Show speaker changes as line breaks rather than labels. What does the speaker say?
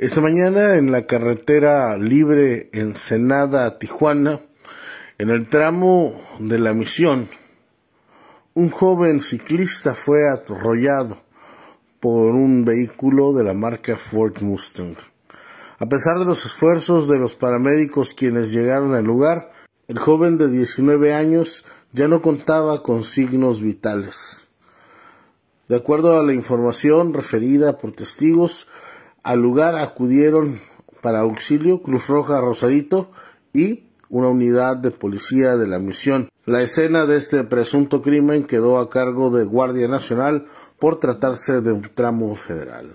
Esta mañana en la carretera libre Ensenada-Tijuana, en el tramo de la misión, un joven ciclista fue atropellado por un vehículo de la marca Ford Mustang. A pesar de los esfuerzos de los paramédicos quienes llegaron al lugar, el joven de 19 años ya no contaba con signos vitales. De acuerdo a la información referida por testigos, al lugar acudieron para auxilio Cruz Roja Rosarito y una unidad de policía de la misión. La escena de este presunto crimen quedó a cargo de Guardia Nacional por tratarse de un tramo federal.